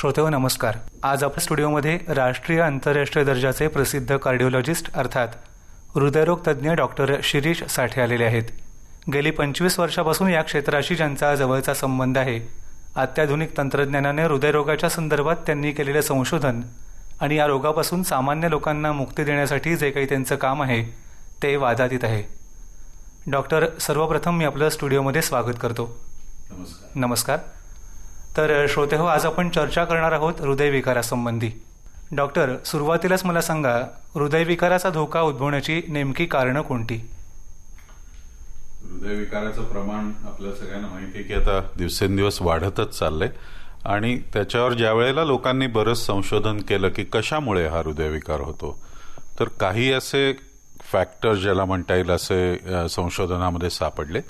श्रोतेव नमस्कार आज आपल्या स्टुडिओमध्ये राष्ट्रीय आंतरराष्ट्रीय दर्जाचे प्रसिद्ध कार्डिओलॉजिस्ट अर्थात हृदयरोग तज्ज्ञ डॉक्टर शिरीष साठे आलेले आहेत गेली पंचवीस वर्षापासून या क्षेत्राशी ज्यांचा जवळचा संबंध आहे अत्याधुनिक तंत्रज्ञानाने हृदयरोगाच्या संदर्भात त्यांनी केलेले संशोधन आणि या रोगापासून सामान्य लोकांना मुक्ती देण्यासाठी जे काही त्यांचं काम आहे ते वादातीत आहे डॉक्टर सर्वप्रथम मी आपलं स्टुडिओमध्ये स्वागत करतो नमस्कार, नमस्कार। तर श्रोते हो आज आपण चर्चा करणार आहोत हृदयविकारासंबंधी डॉक्टर सुरुवातीलाच मला सांगा हृदयविकाराचा धोका उद्भवण्याची नेमकी कारणं कोणती हृदयविकाराचं प्रमाण आपल्या सगळ्यांना माहिती आहे की आता दिवसेंदिवस वाढतच चाललंय आणि त्याच्यावर ज्या वेळेला लोकांनी बरंच संशोधन केलं की कशामुळे हा हृदयविकार होतो तर काही असे फॅक्टर ज्याला म्हणता येईल असे संशोधनामध्ये सापडले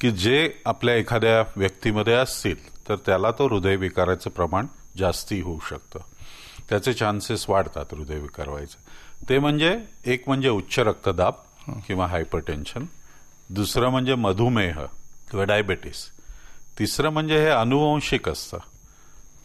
की जे आपल्या एखाद्या व्यक्तीमध्ये असतील तर त्याला तो हृदयविकाराचं प्रमाण जास्ती होऊ शकतं त्याचे चान्सेस वाढतात हृदयविकार व्हायचे ते म्हणजे एक म्हणजे उच्च रक्तदाब किंवा हायपरटेन्शन दुसरं म्हणजे मधुमेह किंवा डायबेटीस तिसरं म्हणजे हे अनुवंशिक असतं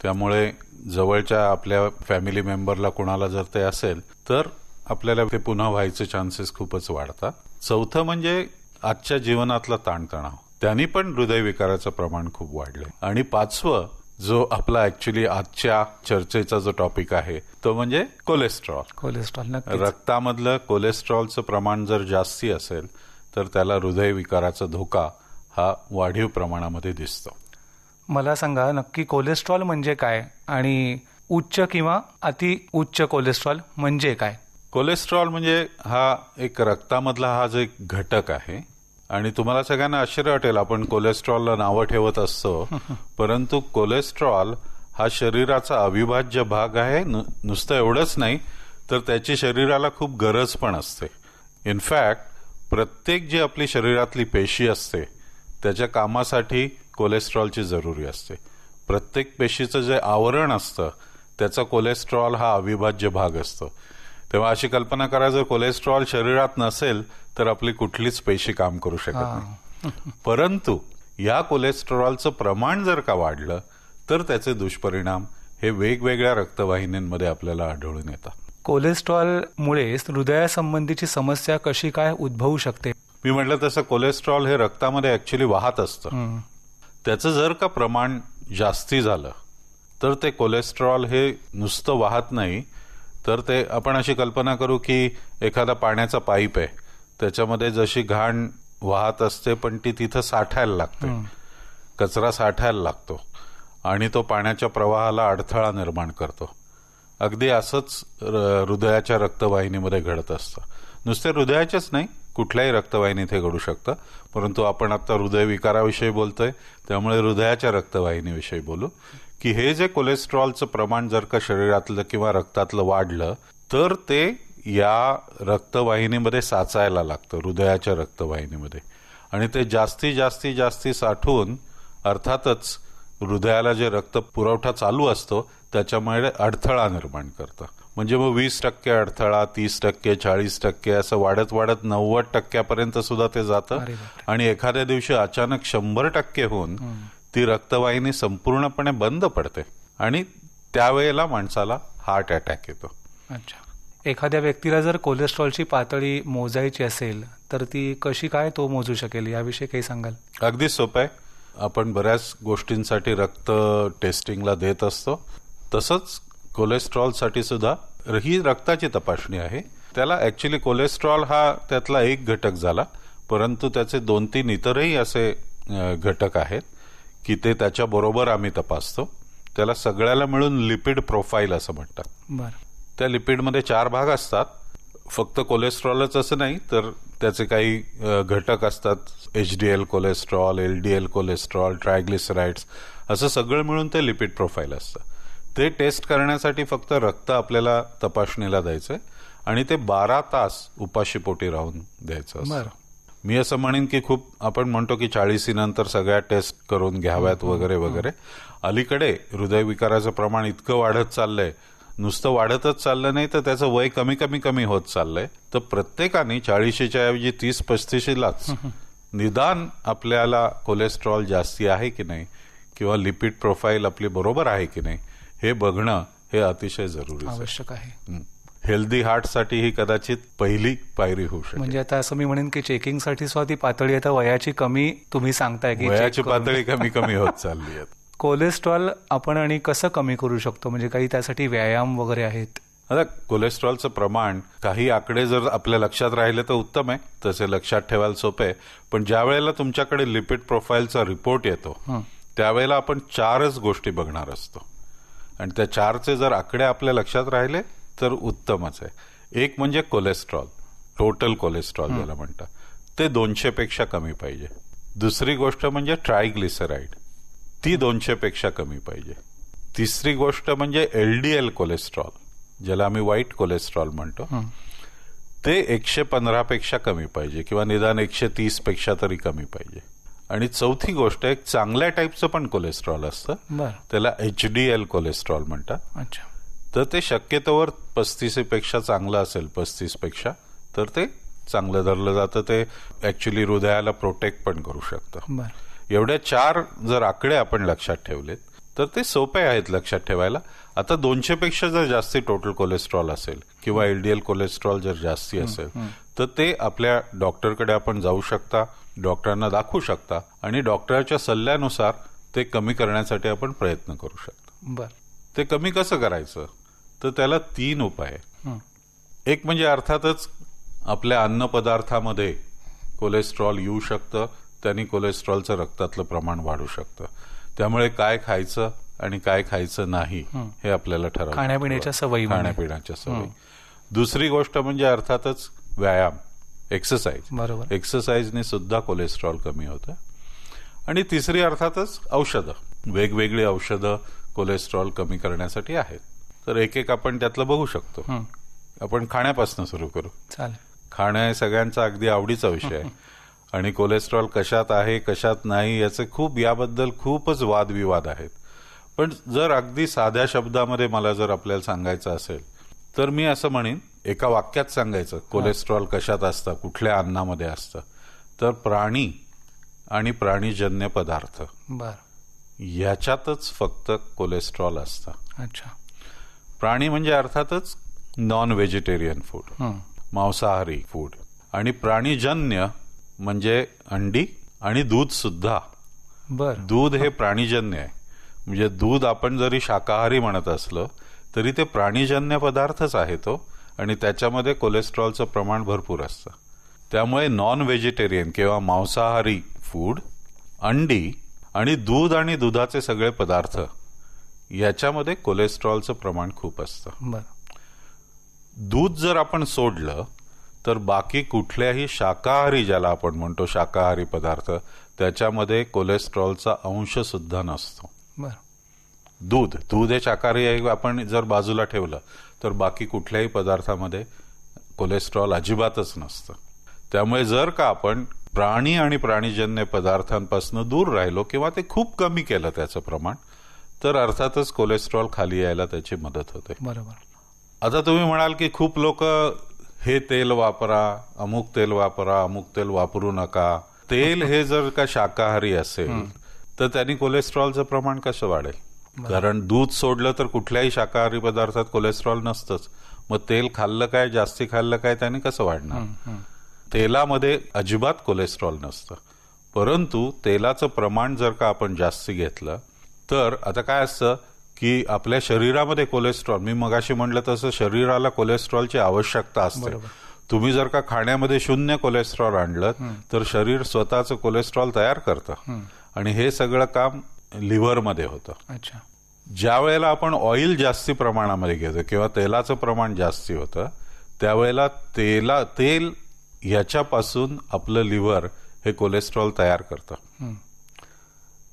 त्यामुळे जवळच्या आपल्या फॅमिली मेंबरला कोणाला जर ते असेल तर आपल्याला ते पुन्हा व्हायचे चान्सेस खूपच वाढतात चौथं म्हणजे आजच्या जीवनातला ताणतणाव त्यांनी पण हृदयविकाराचं प्रमाण खूप वाढलंय आणि पाचवं जो आपला ऍक्च्युली आजच्या चर्चेचा जो टॉपिक आहे तो म्हणजे कोलेस्ट्रॉल कोलेस्ट्रॉल रक्तामधलं कोलेस्ट्रॉलचं प्रमाण जर जास्ती असेल तर त्याला हृदयविकाराचा धोका हा वाढीव प्रमाणामध्ये दिसतो मला सांगा नक्की कोलेस्ट्रॉल म्हणजे काय आणि उच्च किंवा अति उच्च कोलेस्ट्रॉल म्हणजे काय कोलेस्ट्रॉल म्हणजे हा एक रक्तामधला हा जो एक घटक आहे आणि तुम्हाला सगळ्यांना आश्चर्य वाटेल आपण कोलेस्ट्रॉलला नावं ठेवत असतो परंतु कोलेस्ट्रॉल हा शरीराचा अविभाज्य भाग आहे नुसतं एवढंच नाही तर त्याची शरीराला खूप गरज पण असते इनफॅक्ट प्रत्येक जी आपली शरीरातली पेशी असते त्याच्या कामासाठी कोलेस्ट्रॉलची जरुरी असते प्रत्येक पेशीचं जे आवरण असतं त्याचा कोलेस्ट्रॉल हा अविभाज्य भाग असतो तेव्हा अशी कल्पना करा जर कोलेस्ट्रॉल शरीरात नसेल तर आपली कुठलीच पेशी काम करू शकत नाही परंतु या कोलेस्ट्रॉलचं प्रमाण जर का वाढलं तर त्याचे दुष्परिणाम हे वेगवेगळ्या रक्तवाहिन्यांमध्ये आपल्याला आढळून येतात कोलेस्ट्रॉलमुळे हृदयासंबंधीची समस्या कशी काय उद्भवू शकते मी म्हटलं तसं कोलेस्ट्रॉल हे रक्तामध्ये ऍक्च्युली वाहत असतं त्याचं जर का प्रमाण जास्ती झालं तर ते कोलेस्ट्रॉल हे नुसतं वाहत नाही तर ते आपण अशी कल्पना करू की एखादा पाण्याचा पाईप आहे त्याच्यामध्ये जशी घाण वाहत असते पण ती तिथं साठायला लागते कचरा साठायला लागतो आणि तो पाण्याच्या प्रवाहाला अडथळा निर्माण करतो अगदी असंच हृदयाच्या रक्तवाहिनीमध्ये घडत असतं नुसते हृदयाच्याच नाही कुठल्याही रक्तवाहिनी हे घडू शकतं परंतु आपण आता हृदयविकाराविषयी बोलतोय त्यामुळे हृदयाच्या रक्तवाहिनीविषयी बोलू की हे जे कोलेस्ट्रॉलचं प्रमाण जर का शरीरातलं किंवा रक्तातलं वाढलं तर ते या रक्तवाहिनीमध्ये साचायला लागतं हृदयाच्या रक्तवाहिनीमध्ये आणि ते जास्ती जास्ती जास्ती साठवून अर्थातच हृदयाला जे रक्त पुरवठा चालू असतो त्याच्यामुळे अडथळा निर्माण करतं म्हणजे मग वीस टक्के अडथळा तीस टक्के चाळीस टक्के असं वाढत वाढत नव्वद टक्क्यापर्यंत सुद्धा ते जातं आणि एखाद्या दिवशी अचानक शंभर टक्के होऊन ती रक्तवाहिनी संपूर्णपणे बंद पडते आणि त्यावेळेला माणसाला हार्ट अटॅक येतो अच्छा एखाद्या व्यक्तीला जर कोलेस्ट्रॉलची पातळी मोजायची असेल तर ती कशी काय तो मोजू शकेल याविषयी काही सांगाल अगदी सोपं आहे आपण बऱ्याच गोष्टींसाठी रक्त टेस्टिंगला देत असतो तसंच कोलेस्ट्रॉलसाठी सुद्धा ही रक्ताची तपासणी आहे त्याला ॲक्च्युली कोलेस्ट्रॉल हा त्यातला एक घटक झाला परंतु त्याचे दोन तीन इतरही असे घटक आहेत की ते त्याच्याबरोबर आम्ही तपासतो त्याला सगळ्याला मिळून लिपिड प्रोफाईल असं म्हणतात बरं त्या लिपिडमध्ये चार भाग असतात फक्त कोलेस्ट्रॉलच असं नाही तर त्याचे काही घटक असतात H D L cholesterol L D L cholesterol triglycerides असं सगळं मिळून ते लिपिड प्रोफाईल असतं ते टेस्ट करण्यासाठी फक्त रक्त आपल्याला तपासणीला द्यायचं आणि ते बारा तास उपाशीपोटी राहून द्यायचं बरं मी असं म्हणेन की खूप आपण म्हणतो की नंतर सगळ्या टेस्ट करून घ्याव्यात वगैरे वगैरे अलीकडे हृदयविकाराचं प्रमाण इतकं वाढत चाललंय नुसतं वाढतच चाललं नाही तर त्याचं वय कमी कमी कमी होत चाललंय तर प्रत्येकाने चाळीशीच्या ऐवजी तीस पस्तीशीलाच निदान आपल्याला कोलेस्ट्रॉल जास्ती आहे की नाही किंवा लिपिड प्रोफाईल आपली बरोबर आहे की नाही हे बघणं हे अतिशय जरुरी आवश्यक आहे हेल्दी हार्टसाठी ही कदाचित पहिली पायरी होऊ शकते म्हणजे आता असं मी म्हणेन की चेकिंगसाठी सुद्धा ती पातळी आता वयाची कमी तुम्ही सांगताय की वयाची पातळी कमी कमी होत चालली आहे कोलेस्ट्रॉल आपण आणि कसं कमी करू शकतो म्हणजे काही त्यासाठी व्यायाम वगैरे आहेत आता कोलेस्ट्रॉलचं प्रमाण काही आकडे जर आपल्या लक्षात राहिले तर उत्तम आहे तसे लक्षात ठेवायला सोपे पण ज्या वेळेला तुमच्याकडे लिपिड प्रोफाईलचा रिपोर्ट येतो त्यावेळेला आपण चारच गोष्टी बघणार असतो आणि त्या चारचे जर आकडे आपल्या लक्षात राहिले तर उत्तमच आहे एक म्हणजे कोलेस्ट्रॉल टोटल कोलेस्ट्रॉल ज्याला म्हणतात ते दोनशेपेक्षा कमी पाहिजे दुसरी गोष्ट म्हणजे ट्रायग्लिसराईड ती दोनशेपेक्षा कमी पाहिजे तिसरी गोष्ट म्हणजे एल डी एल कोलेस्ट्रॉल ज्याला आम्ही वाईट कोलेस्ट्रॉल म्हणतो ते एकशे पेक्षा कमी पाहिजे किंवा निदान एकशे तीस पेक्षा तरी कमी पाहिजे आणि चौथी गोष्ट एक चांगल्या टाईपचं पण कोलेस्ट्रॉल असतं त्याला एच डी एल कोलेस्ट्रॉल म्हणतात अच्छा तर ते शक्यतोवर पस्तीसपेक्षा चांगलं असेल पस्तीसपेक्षा तर ते चांगलं धरलं जातं ते ऍक्च्युली हृदयाला प्रोटेक्ट पण करू शकतं एवढ्या चार जर आकडे आपण लक्षात ठेवलेत तर ते सोपे आहेत लक्षात ठेवायला आता दोनशेपेक्षा जर जास्ती टोटल कोलेस्ट्रॉल असेल किंवा एलडीएल कोलेस्ट्रॉल जर जास्ती असेल तर ते आपल्या डॉक्टरकडे आपण जाऊ शकता डॉक्टरांना दाखवू शकता आणि डॉक्टरच्या सल्ल्यानुसार ते कमी करण्यासाठी आपण प्रयत्न करू शकतो बरं ते कमी कसं करायचं तर त्याला तीन उपाय एक म्हणजे अर्थातच आपल्या अन्नपदार्थामध्ये कोलेस्ट्रॉल येऊ शकतं त्यांनी कोलेस्ट्रॉलचं रक्तातलं प्रमाण वाढू शकतं त्यामुळे काय खायचं आणि काय खायचं नाही हे आपल्याला ठरवलं खाण्यापिण्याच्या सवयी खाण्यापिण्याच्या सवयी दुसरी गोष्ट म्हणजे अर्थातच व्यायाम एक्सरसाइज बरोबर एक्सरसाइजने सुद्धा कोलेस्ट्रॉल कमी होतं आणि तिसरी अर्थातच औषधं वेगवेगळी औषधं कोलेस्ट्रॉल कमी करण्यासाठी आहेत तर एक एक आपण त्यातलं बघू शकतो आपण खाण्यापासून सुरू करू खाणं हे सगळ्यांचा अगदी आवडीचा विषय आहे आणि कोलेस्ट्रॉल कशात आहे कशात नाही याचे खूप याबद्दल खूपच वादविवाद आहेत पण जर अगदी साध्या शब्दामध्ये मला जर आपल्याला सांगायचं असेल तर मी असं म्हणेन एका वाक्यात सांगायचं कोलेस्ट्रॉल कशात असतं कुठल्या अन्नामध्ये असतं तर प्राणी आणि प्राणीजन्य पदार्थ बर ह्याच्यातच फक्त कोलेस्ट्रॉल असतं अच्छा प्राणी म्हणजे अर्थातच नॉन व्हेजिटेरियन फूड मांसाहारी फूड आणि प्राणीजन्य म्हणजे अंडी आणि दूध सुद्धा बर दूध हे प्राणीजन्य आहे म्हणजे दूध आपण जरी शाकाहारी म्हणत असलं तरी ते प्राणीजन्य पदार्थच आहे तो आणि त्याच्यामध्ये कोलेस्ट्रॉलचं प्रमाण भरपूर असतं त्यामुळे नॉन व्हेजिटेरियन किंवा मांसाहारी फूड अंडी आणि दूध आणि दुधाचे सगळे पदार्थ याच्यामध्ये कोलेस्ट्रॉलचं प्रमाण खूप असतं दूध जर आपण सोडलं तर बाकी कुठल्याही शाकाहारी ज्याला आपण म्हणतो शाकाहारी पदार्थ त्याच्यामध्ये कोलेस्ट्रॉलचा अंश सुद्धा नसतो दूध दूध हे शाकाहारी आपण जर बाजूला ठेवलं तर बाकी कुठल्याही पदार्थामध्ये कोलेस्ट्रॉल अजिबातच नसतं त्यामुळे जर का आपण प्राणी आणि प्राणीजन्य पदार्थांपासून दूर राहिलो किंवा ते खूप कमी केलं त्याचं प्रमाण तर अर्थातच कोलेस्ट्रॉल खाली यायला त्याची मदत होते बरोबर आता तुम्ही म्हणाल की खूप लोक हे तेल वापरा अमुक तेल वापरा अमुक तेल वापरू नका तेल हे जर का शाकाहारी असेल तर त्यांनी कोलेस्ट्रॉलचं प्रमाण कसं वाढेल कारण दूध सोडलं तर कुठल्याही शाकाहारी पदार्थात कोलेस्ट्रॉल नसतंच मग तेल खाल्लं काय जास्ती खाल्लं काय त्याने कसं वाढणार तेलामध्ये अजिबात कोलेस्ट्रॉल नसतं परंतु तेलाचं प्रमाण जर का आपण जास्ती घेतलं तर आता काय असतं की आपल्या शरीरामध्ये कोलेस्ट्रॉल मी मगाशी म्हटलं तसं शरीराला कोलेस्ट्रॉलची आवश्यकता असते तुम्ही जर का खाण्यामध्ये शून्य कोलेस्ट्रॉल आणलं तर शरीर स्वतःचं कोलेस्ट्रॉल तयार करतं आणि हे सगळं काम लिव्हरमध्ये होतं अच्छा ज्या वेळेला आपण ऑइल जास्ती प्रमाणामध्ये घेतो किंवा तेलाचं प्रमाण जास्ती होतं त्यावेळेला तेला तेल याच्यापासून आपलं लिव्हर हे कोलेस्ट्रॉल तयार करतं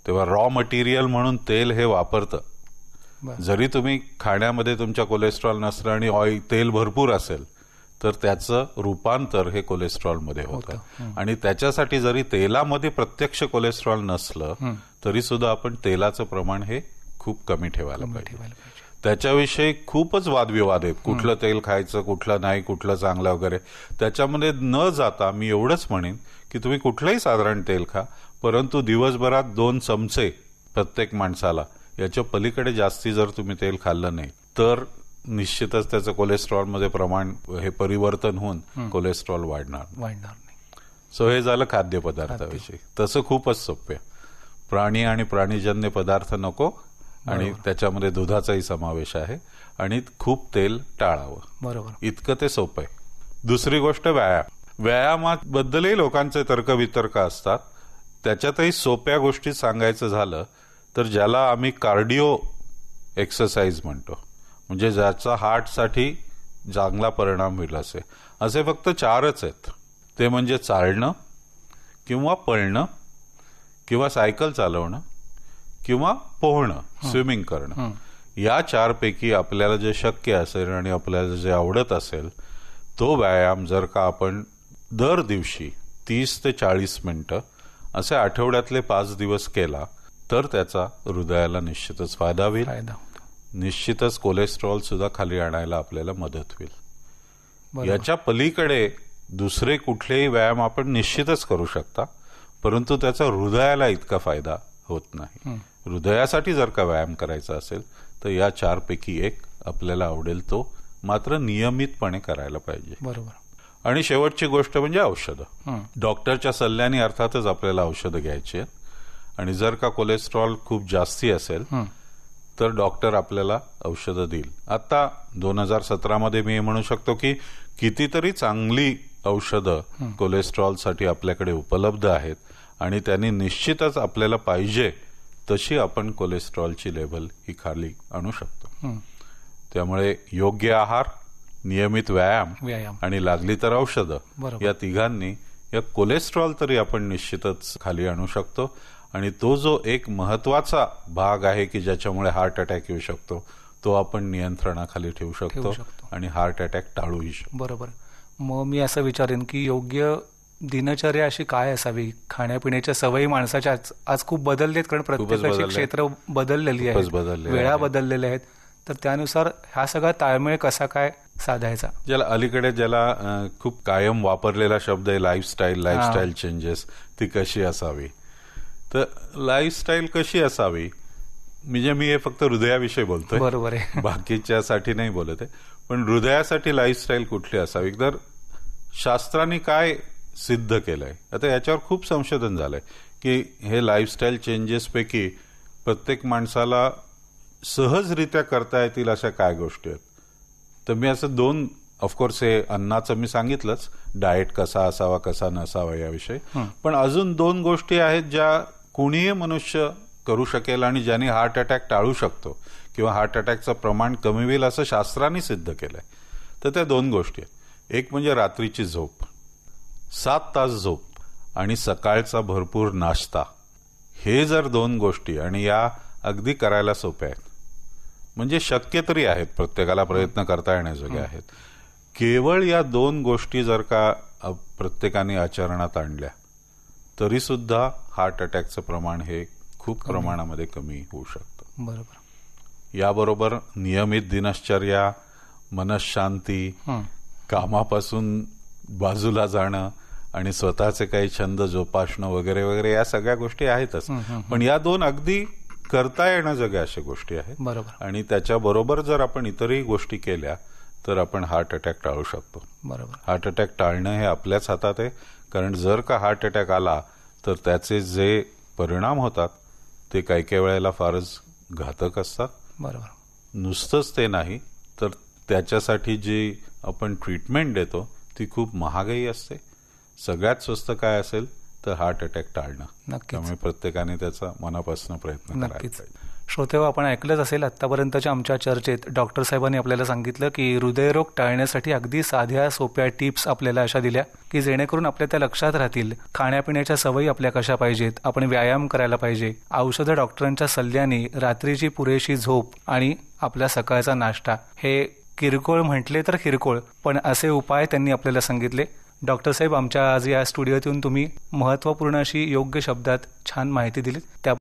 तेव्हा रॉ मटेरियल म्हणून तेल हे वापरतं जरी तुम्ही खाण्यामध्ये तुमच्या कोलेस्ट्रॉल नसलं आणि ऑइल तेल भरपूर असेल तर त्याचं रूपांतर हे कोलेस्ट्रॉलमध्ये होतं आणि त्याच्यासाठी जरी तेलामध्ये प्रत्यक्ष कोलेस्ट्रॉल नसलं तरी सुद्धा आपण तेलाचं प्रमाण हे खूप कमी ठेवायला पाहिजे त्याच्याविषयी खूपच वादविवाद आहेत कुठलं तेल खायचं कुठलं नाही कुठलं चांगलं वगैरे त्याच्यामध्ये न जाता मी एवढंच म्हणेन की तुम्ही कुठलंही साधारण तेल खा परंतु दिवसभरात दोन चमचे प्रत्येक माणसाला याच्या पलीकडे जास्ती जर तुम्ही तेल खाल्लं नाही तर निश्चितच त्याचं कोलेस्ट्रॉलमध्ये प्रमाण हे परिवर्तन होऊन कोलेस्ट्रॉल वाढणार वाढणार नाही सो हे झालं खाद्यपदार्थाविषयी तसं खूपच सोपे प्राणी आणि प्राणीजन्य पदार्थ नको आणि त्याच्यामध्ये दुधाचाही समावेश आहे आणि खूप तेल टाळावं बरोबर इतकं ते सोपं आहे दुसरी गोष्ट व्यायाम व्यायामाबद्दलही लोकांचे तर्कवितर्क असतात त्याच्यातही सोप्या गोष्टी सांगायचं झालं तर ज्याला आम्ही कार्डिओ एक्सरसाइज म्हणतो म्हणजे ज्याचा हार्टसाठी चांगला परिणाम होईल असे असे फक्त चारच आहेत ते म्हणजे चालणं किंवा पळणं किंवा सायकल चालवणं किंवा पोहणं स्विमिंग करणं या चारपैकी आपल्याला जे शक्य असेल आणि आपल्याला जे आवडत असेल तो व्यायाम जर का आपण दर दिवशी तीस ते चाळीस मिनटं असे आठवड्यातले पाच दिवस केला तर त्याचा हृदयाला निश्चितच फायदा होईल निश्चितच कोलेस्ट्रॉल सुद्धा खाली आणायला आपल्याला मदत होईल याच्या पलीकडे दुसरे कुठलेही व्यायाम आपण निश्चितच करू शकता परंतु त्याचा हृदयाला इतका फायदा होत नाही हृदयासाठी जर का व्यायाम करायचा असेल तर या चारपैकी एक आपल्याला आवडेल तो मात्र नियमितपणे करायला पाहिजे बरोबर आणि शेवटची गोष्ट म्हणजे औषधं डॉक्टरच्या सल्ल्याने अर्थातच आपल्याला औषधं घ्यायची आहेत आणि जर का कोलेस्ट्रॉल खूप जास्ती असेल तर डॉक्टर आपल्याला औषधं देईल आता दोन हजार सतरामध्ये मी म्हणू शकतो की कितीतरी चांगली औषधं कोलेस्ट्रॉलसाठी आपल्याकडे उपलब्ध आहेत आणि त्यांनी निश्चितच आपल्याला पाहिजे तशी आपण कोलेस्ट्रॉलची लेवल ही खाली आणू शकतो त्यामुळे योग्य आहार नियमित व्यायाम व्यायाम आणि लागली तर औषधं या तिघांनी या कोलेस्ट्रॉल तरी आपण निश्चितच खाली आणू शकतो आणि तो जो एक महत्वाचा भाग आहे की ज्याच्यामुळे हार्ट अटॅक येऊ शकतो तो आपण नियंत्रणाखाली ठेवू शकतो आणि हार्ट अटॅक टाळू शकतो बरोबर मग मी असं विचारेन की योग्य दिनचर्या अशी काय असावी खाण्यापिण्याच्या सवयी माणसाच्या आज खूप आहेत कारण प्रत्येकाची क्षेत्र बदललेली आहे वेळा बदललेल्या आहेत तर त्यानुसार हा सगळा ताळमेळ कसा काय साधायचा ज्याला अलीकडे ज्याला खूप कायम वापरलेला शब्द आहे लाईफस्टाईल लाईफस्टाईल चेंजेस ती कशी असावी तर लाईफस्टाईल कशी असावी म्हणजे मी हे फक्त हृदयाविषयी बोलतोय बरोबर आहे बाकीच्यासाठी नाही बोलत आहे पण हृदयासाठी लाईफस्टाईल कुठली असावी तर शास्त्रांनी काय सिद्ध केलंय आता याच्यावर खूप संशोधन झालंय की हे लाईफस्टाईल चेंजेसपैकी प्रत्येक माणसाला सहजरित्या करता येतील अशा काय गोष्टी आहेत तर मी असं दोन ऑफकोर्स हे अन्नाचं मी सांगितलंच डाएट कसा असावा कसा नसावा याविषयी पण अजून दोन गोष्टी आहेत ज्या कुणीही मनुष्य करू शकेल आणि ज्याने हार्ट अटॅक टाळू शकतो किंवा हार्ट अटॅकचं प्रमाण कमी होईल असं शास्त्रांनी सिद्ध केलंय तर त्या दोन गोष्टी आहेत एक म्हणजे रात्रीची झोप सात तास झोप आणि सकाळचा भरपूर नाश्ता हे जर दोन गोष्टी आणि या अगदी करायला सोप्या आहेत म्हणजे शक्य तरी आहेत प्रत्येकाला प्रयत्न करता येण्याजोगे आहेत केवळ या दोन गोष्टी जर का प्रत्येकाने आचरणात आणल्या तरी सुद्धा हार्ट अटॅकचं प्रमाण हे खूप प्रमाणामध्ये कमी होऊ शकतं बरोबर याबरोबर नियमित दिनश्चर्या मनशांती कामापासून बाजूला जाणं आणि स्वतःचे काही छंद जोपासणं वगैरे वगैरे या सगळ्या गोष्टी आहेतच पण या दोन अगदी करता येणं जग्या अशा गोष्टी आहेत बरोबर आणि त्याच्याबरोबर जर आपण इतरही गोष्टी केल्या तर आपण हार्ट अटॅक टाळू शकतो बरोबर हार्ट अटॅक टाळणं हे आपल्याच हातात आहे कारण जर का हार्ट अटॅक आला तर त्याचे जे परिणाम होतात ते काही काही वेळेला फारच घातक असतात बरोबर नुसतंच ते नाही तर त्याच्यासाठी जी आपण ट्रीटमेंट देतो ती खूप महागही असते सगळ्यात स्वस्त काय असेल तर हार्ट अटॅक टाळणं त्यामुळे प्रत्येकाने त्याचा मनापासून प्रयत्न श्रोतेव आपण ऐकलंच असेल आतापर्यंतच्या आमच्या चर्चेत डॉक्टर साहेबांनी आपल्याला सांगितलं की हृदयरोग टाळण्यासाठी अगदी साध्या सोप्या टिप्स आपल्याला अशा दिल्या की जेणेकरून आपल्या त्या लक्षात राहतील खाण्यापिण्याच्या सवयी आपल्या कशा पाहिजेत आपण व्यायाम करायला पाहिजे औषधं डॉक्टरांच्या सल्ल्याने रात्रीची पुरेशी झोप आणि आपला सकाळचा नाश्ता हे किरकोळ म्हटले तर किरकोळ पण असे उपाय त्यांनी आपल्याला सांगितले डॉक्टर साहेब आमच्या आज या स्टुडिओतून तुम्ही महत्त्वपूर्ण अशी योग्य शब्दात छान माहिती दिली त्या